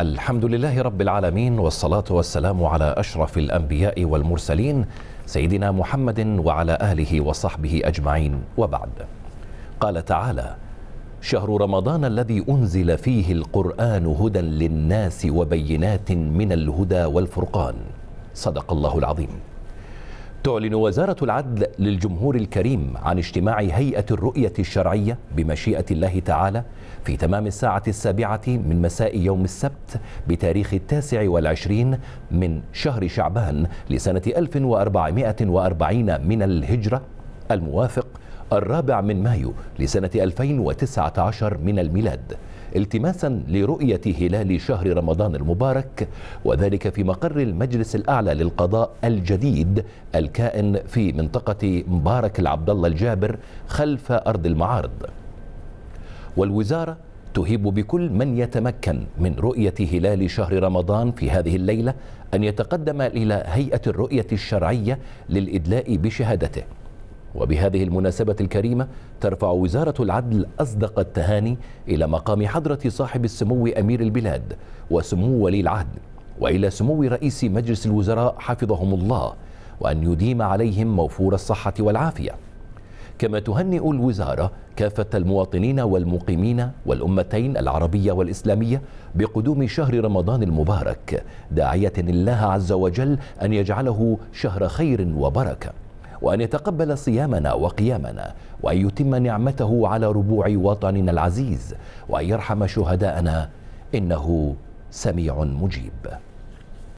الحمد لله رب العالمين والصلاة والسلام على أشرف الأنبياء والمرسلين سيدنا محمد وعلى أهله وصحبه أجمعين وبعد قال تعالى شهر رمضان الذي أنزل فيه القرآن هدى للناس وبينات من الهدى والفرقان صدق الله العظيم تعلن وزارة العدل للجمهور الكريم عن اجتماع هيئة الرؤية الشرعية بمشيئة الله تعالى في تمام الساعة السابعة من مساء يوم السبت بتاريخ التاسع والعشرين من شهر شعبان لسنة 1440 من الهجرة الموافق الرابع من مايو لسنة 2019 من الميلاد التماسا لرؤية هلال شهر رمضان المبارك وذلك في مقر المجلس الأعلى للقضاء الجديد الكائن في منطقة مبارك العبد الله الجابر خلف أرض المعارض والوزارة تهيب بكل من يتمكن من رؤية هلال شهر رمضان في هذه الليلة أن يتقدم إلى هيئة الرؤية الشرعية للإدلاء بشهادته وبهذه المناسبة الكريمة ترفع وزارة العدل أصدق التهاني إلى مقام حضرة صاحب السمو أمير البلاد وسمو ولي العهد وإلى سمو رئيس مجلس الوزراء حفظهم الله وأن يديم عليهم موفور الصحة والعافية كما تهنئ الوزارة كافة المواطنين والمقيمين والأمتين العربية والإسلامية بقدوم شهر رمضان المبارك داعية الله عز وجل أن يجعله شهر خير وبركة وأن يتقبل صيامنا وقيامنا وأن يتم نعمته على ربوع وطننا العزيز وأن يرحم شهداءنا إنه سميع مجيب